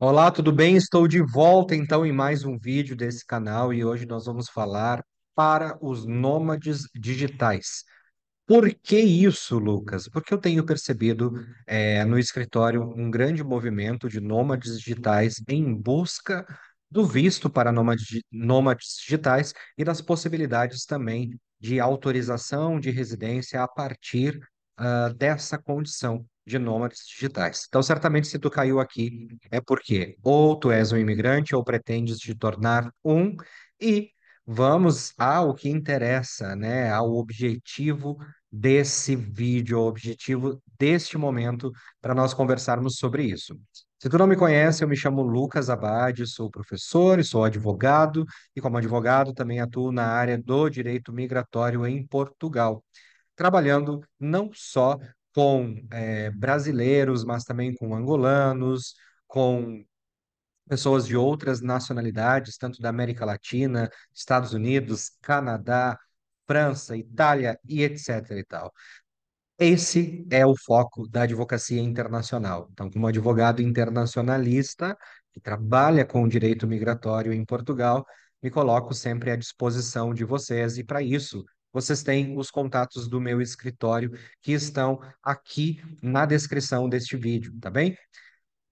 Olá, tudo bem? Estou de volta então em mais um vídeo desse canal e hoje nós vamos falar para os nômades digitais. Por que isso, Lucas? Porque eu tenho percebido é, no escritório um grande movimento de nômades digitais em busca do visto para nômades, nômades digitais e das possibilidades também de autorização de residência a partir uh, dessa condição de nômades digitais. Então, certamente, se tu caiu aqui, é porque ou tu és um imigrante ou pretendes te tornar um, e vamos ao que interessa, né? Ao objetivo desse vídeo, ao objetivo deste momento, para nós conversarmos sobre isso. Se tu não me conhece, eu me chamo Lucas Abade, sou professor e sou advogado, e como advogado também atuo na área do direito migratório em Portugal trabalhando não só com é, brasileiros, mas também com angolanos, com pessoas de outras nacionalidades, tanto da América Latina, Estados Unidos, Canadá, França, Itália e etc. e tal. Esse é o foco da advocacia internacional. Então, como advogado internacionalista que trabalha com direito migratório em Portugal, me coloco sempre à disposição de vocês e para isso vocês têm os contatos do meu escritório que estão aqui na descrição deste vídeo, tá bem?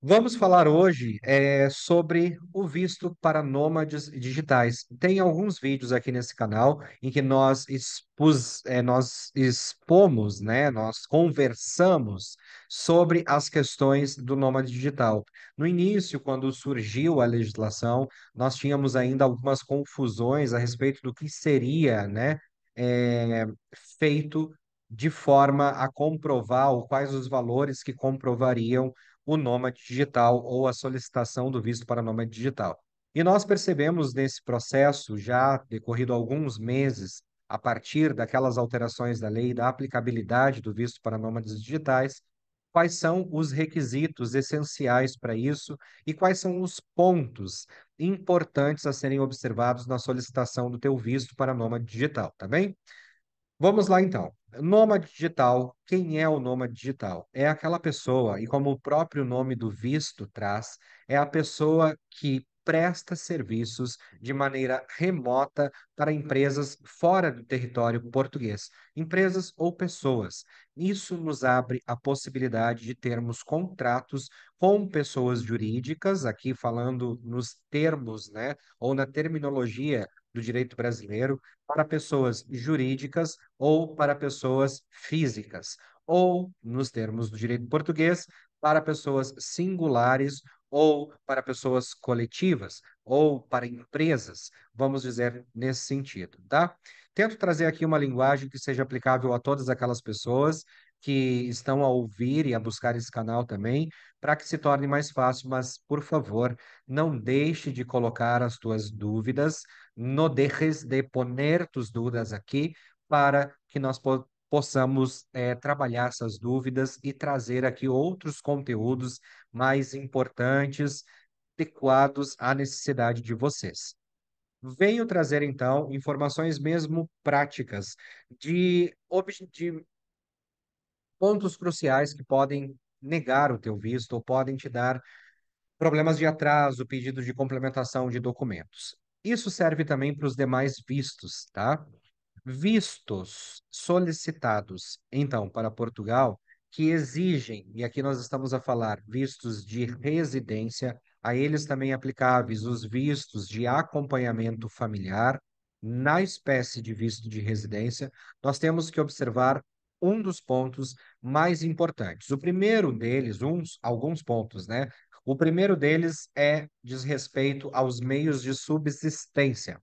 Vamos falar hoje é, sobre o visto para nômades digitais. Tem alguns vídeos aqui nesse canal em que nós, expus, é, nós expomos, né, nós conversamos sobre as questões do nômade digital. No início, quando surgiu a legislação, nós tínhamos ainda algumas confusões a respeito do que seria né, é, feito de forma a comprovar ou quais os valores que comprovariam o nômade digital ou a solicitação do visto para nômade digital. E nós percebemos nesse processo, já decorrido alguns meses, a partir daquelas alterações da lei, da aplicabilidade do visto para nômades digitais, quais são os requisitos essenciais para isso e quais são os pontos importantes a serem observados na solicitação do teu visto para Nômade Digital, tá bem? Vamos lá então. Nômade digital, quem é o nômade digital? É aquela pessoa, e como o próprio nome do visto traz, é a pessoa que presta serviços de maneira remota para empresas fora do território português, empresas ou pessoas. Isso nos abre a possibilidade de termos contratos com pessoas jurídicas, aqui falando nos termos, né, ou na terminologia do direito brasileiro, para pessoas jurídicas ou para pessoas físicas, ou, nos termos do direito português, para pessoas singulares ou para pessoas coletivas, ou para empresas, vamos dizer nesse sentido, tá? Tento trazer aqui uma linguagem que seja aplicável a todas aquelas pessoas que estão a ouvir e a buscar esse canal também, para que se torne mais fácil, mas por favor, não deixe de colocar as tuas dúvidas, não deixes de poner tus dúvidas aqui para que nós possamos é, trabalhar essas dúvidas e trazer aqui outros conteúdos mais importantes, adequados à necessidade de vocês. Venho trazer, então, informações mesmo práticas de, de pontos cruciais que podem negar o teu visto ou podem te dar problemas de atraso, pedidos de complementação de documentos. Isso serve também para os demais vistos, tá? vistos solicitados, então, para Portugal, que exigem, e aqui nós estamos a falar, vistos de residência, a eles também aplicáveis os vistos de acompanhamento familiar, na espécie de visto de residência, nós temos que observar um dos pontos mais importantes. O primeiro deles, uns, alguns pontos, né? O primeiro deles é diz respeito aos meios de subsistência.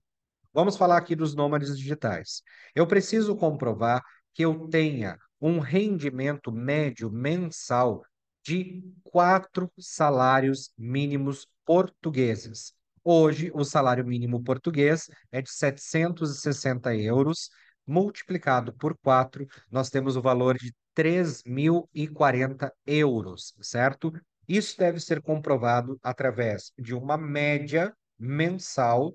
Vamos falar aqui dos nômades digitais. Eu preciso comprovar que eu tenha um rendimento médio mensal de quatro salários mínimos portugueses. Hoje, o salário mínimo português é de 760 euros, multiplicado por quatro, nós temos o valor de 3.040 euros, certo? Isso deve ser comprovado através de uma média mensal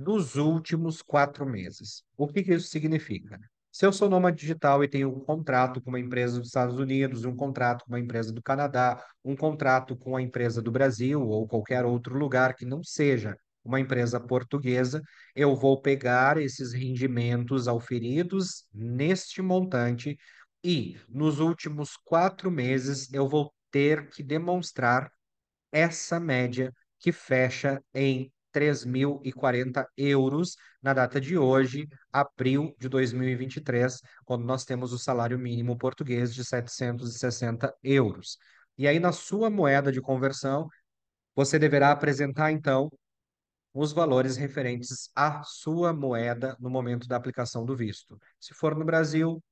nos últimos quatro meses. O que, que isso significa? Se eu sou nômade digital e tenho um contrato com uma empresa dos Estados Unidos, um contrato com uma empresa do Canadá, um contrato com a empresa do Brasil ou qualquer outro lugar que não seja uma empresa portuguesa, eu vou pegar esses rendimentos auferidos neste montante e, nos últimos quatro meses, eu vou ter que demonstrar essa média que fecha em 3.040 euros na data de hoje, abril de 2023, quando nós temos o salário mínimo português de 760 euros. E aí, na sua moeda de conversão, você deverá apresentar, então, os valores referentes à sua moeda no momento da aplicação do visto. Se for no Brasil,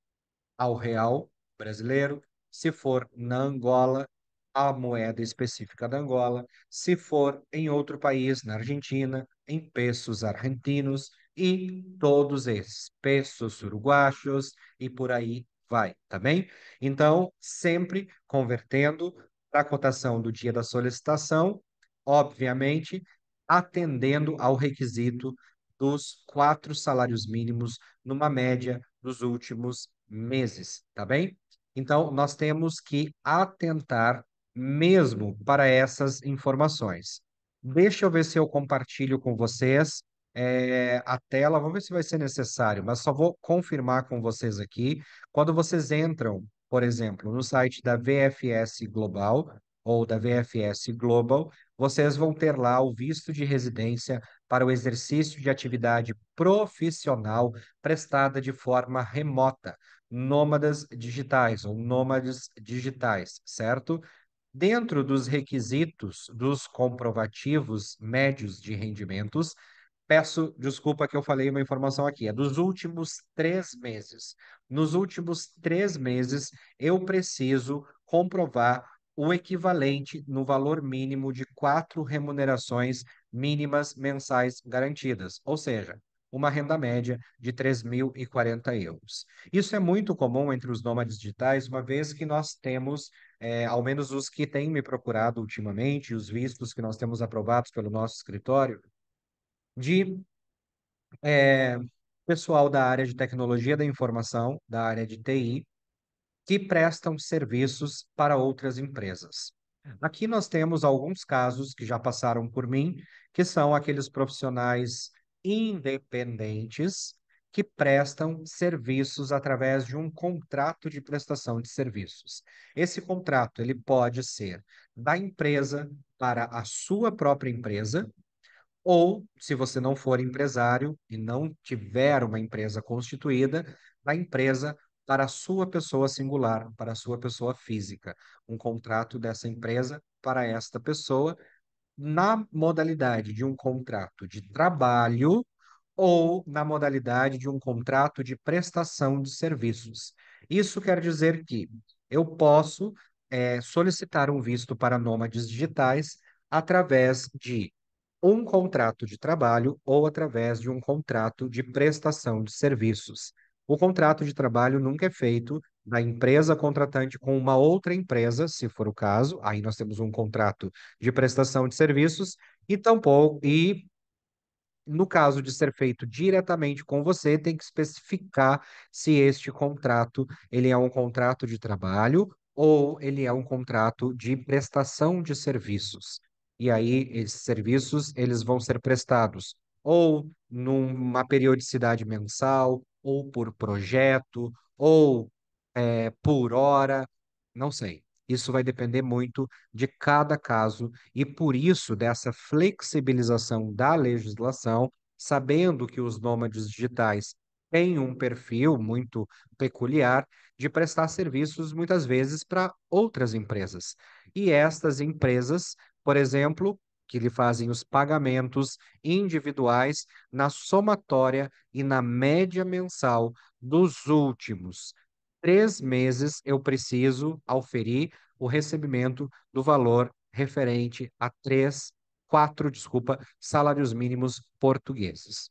ao real brasileiro. Se for na Angola, a moeda específica da Angola, se for em outro país, na Argentina, em pesos argentinos e todos esses, pesos uruguaios e por aí vai, tá bem? Então, sempre convertendo para a cotação do dia da solicitação, obviamente, atendendo ao requisito dos quatro salários mínimos numa média dos últimos meses, tá bem? Então, nós temos que atentar mesmo para essas informações. Deixa eu ver se eu compartilho com vocês é, a tela, vamos ver se vai ser necessário, mas só vou confirmar com vocês aqui. Quando vocês entram, por exemplo, no site da VFS Global ou da VFS Global, vocês vão ter lá o visto de residência para o exercício de atividade profissional prestada de forma remota, nômadas digitais ou nômades digitais, certo? dentro dos requisitos dos comprovativos médios de rendimentos, peço desculpa que eu falei uma informação aqui, é dos últimos três meses. Nos últimos três meses, eu preciso comprovar o equivalente no valor mínimo de quatro remunerações mínimas mensais garantidas, ou seja, uma renda média de 3.040 euros. Isso é muito comum entre os nômades digitais, uma vez que nós temos, é, ao menos os que têm me procurado ultimamente, os vistos que nós temos aprovados pelo nosso escritório, de é, pessoal da área de tecnologia da informação, da área de TI, que prestam serviços para outras empresas. Aqui nós temos alguns casos que já passaram por mim, que são aqueles profissionais independentes que prestam serviços através de um contrato de prestação de serviços. Esse contrato ele pode ser da empresa para a sua própria empresa, ou se você não for empresário e não tiver uma empresa constituída, da empresa para a sua pessoa singular, para a sua pessoa física. Um contrato dessa empresa para esta pessoa na modalidade de um contrato de trabalho ou na modalidade de um contrato de prestação de serviços. Isso quer dizer que eu posso é, solicitar um visto para nômades digitais através de um contrato de trabalho ou através de um contrato de prestação de serviços. O contrato de trabalho nunca é feito da empresa contratante com uma outra empresa, se for o caso, aí nós temos um contrato de prestação de serviços, e tampouco, e no caso de ser feito diretamente com você, tem que especificar se este contrato ele é um contrato de trabalho ou ele é um contrato de prestação de serviços. E aí esses serviços eles vão ser prestados ou numa periodicidade mensal, ou por projeto, ou é, por hora, não sei. Isso vai depender muito de cada caso e por isso dessa flexibilização da legislação, sabendo que os nômades digitais têm um perfil muito peculiar de prestar serviços muitas vezes para outras empresas. E estas empresas, por exemplo, que lhe fazem os pagamentos individuais na somatória e na média mensal dos últimos três meses eu preciso auferir o recebimento do valor referente a três, quatro, desculpa, salários mínimos portugueses.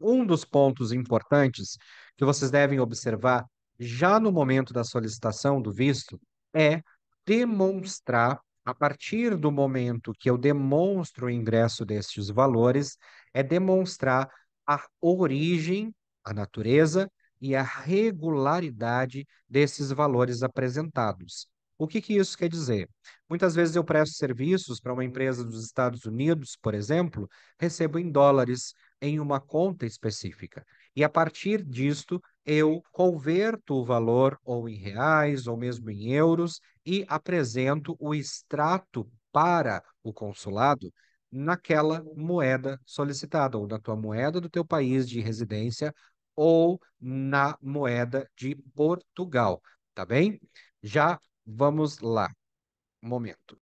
Um dos pontos importantes que vocês devem observar já no momento da solicitação do visto é demonstrar, a partir do momento que eu demonstro o ingresso destes valores, é demonstrar a origem, a natureza e a regularidade desses valores apresentados. O que, que isso quer dizer? Muitas vezes eu presto serviços para uma empresa dos Estados Unidos, por exemplo, recebo em dólares em uma conta específica. E a partir disto, eu converto o valor ou em reais ou mesmo em euros e apresento o extrato para o consulado naquela moeda solicitada ou na tua moeda do teu país de residência ou na moeda de Portugal, tá bem? Já vamos lá. Um momento.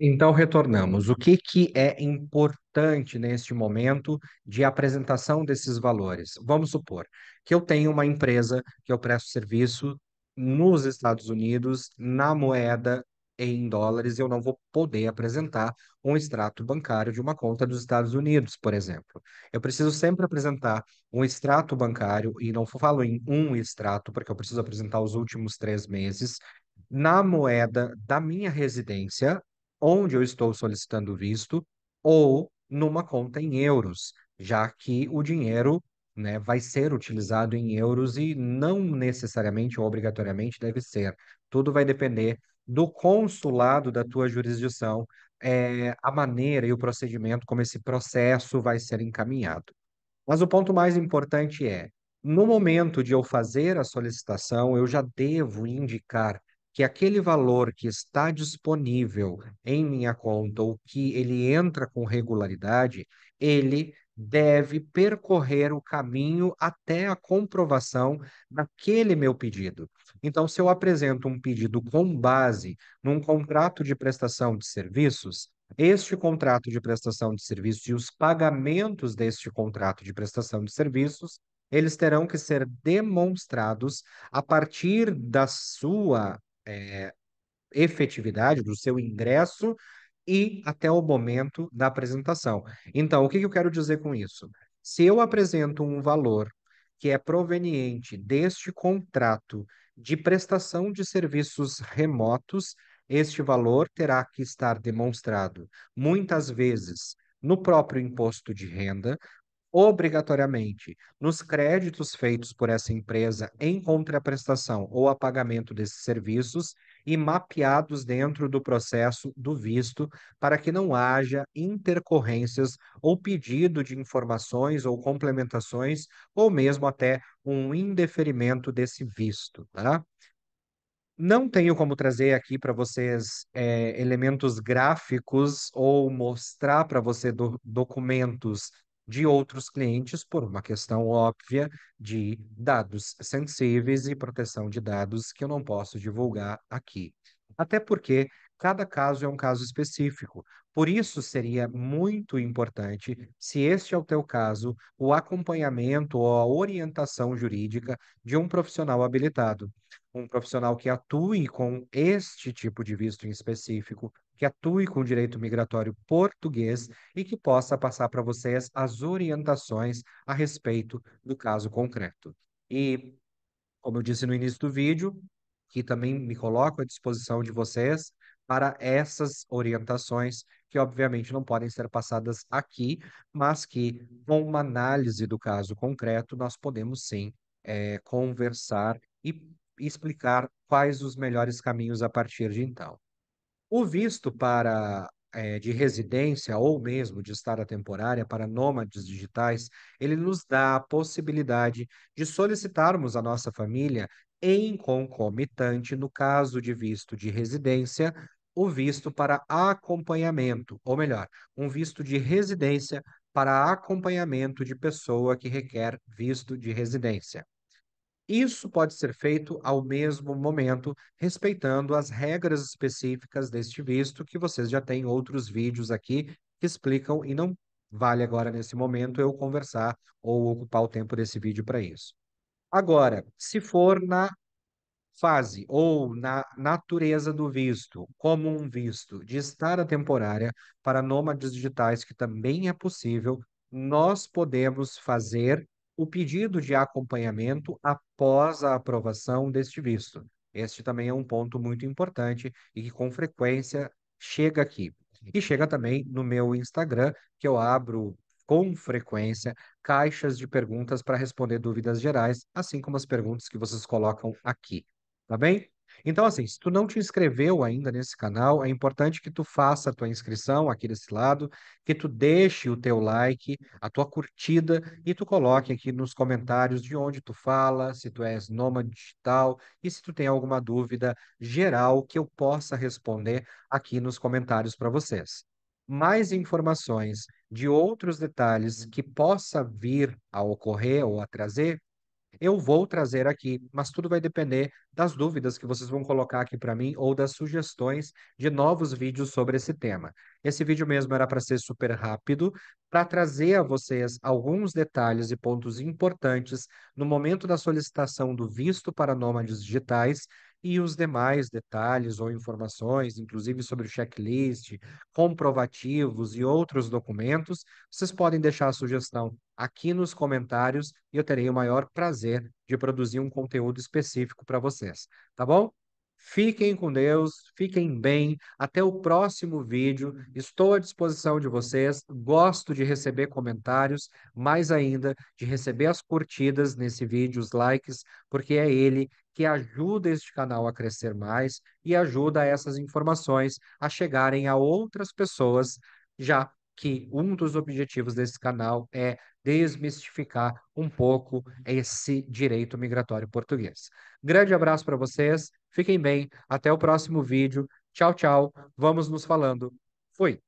Então retornamos. O que que é importante neste momento de apresentação desses valores? Vamos supor que eu tenho uma empresa que eu presto serviço nos Estados Unidos na moeda em dólares, eu não vou poder apresentar um extrato bancário de uma conta dos Estados Unidos, por exemplo. Eu preciso sempre apresentar um extrato bancário, e não falo em um extrato, porque eu preciso apresentar os últimos três meses, na moeda da minha residência, onde eu estou solicitando visto, ou numa conta em euros, já que o dinheiro né, vai ser utilizado em euros e não necessariamente ou obrigatoriamente deve ser. Tudo vai depender do consulado da tua jurisdição é, a maneira e o procedimento como esse processo vai ser encaminhado. Mas o ponto mais importante é: no momento de eu fazer a solicitação, eu já devo indicar que aquele valor que está disponível em minha conta ou que ele entra com regularidade, ele deve percorrer o caminho até a comprovação daquele meu pedido. Então, se eu apresento um pedido com base num contrato de prestação de serviços, este contrato de prestação de serviços e os pagamentos deste contrato de prestação de serviços, eles terão que ser demonstrados a partir da sua é, efetividade, do seu ingresso e até o momento da apresentação. Então, o que eu quero dizer com isso? Se eu apresento um valor que é proveniente deste contrato de prestação de serviços remotos, este valor terá que estar demonstrado muitas vezes no próprio imposto de renda, obrigatoriamente, nos créditos feitos por essa empresa em contraprestação ou a pagamento desses serviços e mapeados dentro do processo do visto, para que não haja intercorrências ou pedido de informações ou complementações, ou mesmo até um indeferimento desse visto. Tá? Não tenho como trazer aqui para vocês é, elementos gráficos ou mostrar para você do, documentos de outros clientes por uma questão óbvia de dados sensíveis e proteção de dados que eu não posso divulgar aqui. Até porque cada caso é um caso específico. Por isso, seria muito importante, se este é o teu caso, o acompanhamento ou a orientação jurídica de um profissional habilitado. Um profissional que atue com este tipo de visto em específico, que atue com o direito migratório português e que possa passar para vocês as orientações a respeito do caso concreto. E, como eu disse no início do vídeo, que também me coloco à disposição de vocês para essas orientações, que obviamente não podem ser passadas aqui, mas que, com uma análise do caso concreto, nós podemos sim é, conversar e explicar quais os melhores caminhos a partir de então. O visto para é, de residência ou mesmo de estada temporária para nômades digitais, ele nos dá a possibilidade de solicitarmos a nossa família em concomitante, no caso de visto de residência, o visto para acompanhamento, ou melhor, um visto de residência para acompanhamento de pessoa que requer visto de residência. Isso pode ser feito uhum. ao mesmo momento, respeitando as regras específicas deste visto, que vocês já têm outros vídeos aqui que explicam e não vale agora nesse momento eu conversar ou ocupar o tempo desse vídeo para isso. Agora, se for na fase ou na natureza do visto, como um visto de estada temporária para nômades digitais, que também é possível, nós podemos fazer o pedido de acompanhamento após a aprovação deste visto. Este também é um ponto muito importante e que com frequência chega aqui. E chega também no meu Instagram, que eu abro com frequência caixas de perguntas para responder dúvidas gerais, assim como as perguntas que vocês colocam aqui. Tá bem? Então, assim, se tu não te inscreveu ainda nesse canal, é importante que tu faça a tua inscrição aqui desse lado, que tu deixe o teu like, a tua curtida e tu coloque aqui nos comentários de onde tu fala, se tu és nômade digital e se tu tem alguma dúvida geral que eu possa responder aqui nos comentários para vocês. Mais informações de outros detalhes que possa vir a ocorrer ou a trazer, eu vou trazer aqui, mas tudo vai depender das dúvidas que vocês vão colocar aqui para mim ou das sugestões de novos vídeos sobre esse tema. Esse vídeo mesmo era para ser super rápido, para trazer a vocês alguns detalhes e pontos importantes no momento da solicitação do visto para nômades digitais e os demais detalhes ou informações, inclusive sobre o checklist, comprovativos e outros documentos, vocês podem deixar a sugestão aqui nos comentários e eu terei o maior prazer de produzir um conteúdo específico para vocês, tá bom? Fiquem com Deus, fiquem bem. Até o próximo vídeo. Estou à disposição de vocês. Gosto de receber comentários, mais ainda de receber as curtidas nesse vídeo, os likes, porque é ele que ajuda este canal a crescer mais e ajuda essas informações a chegarem a outras pessoas, já que um dos objetivos desse canal é desmistificar um pouco esse direito migratório português. Grande abraço para vocês. Fiquem bem, até o próximo vídeo. Tchau, tchau. Vamos nos falando. Fui.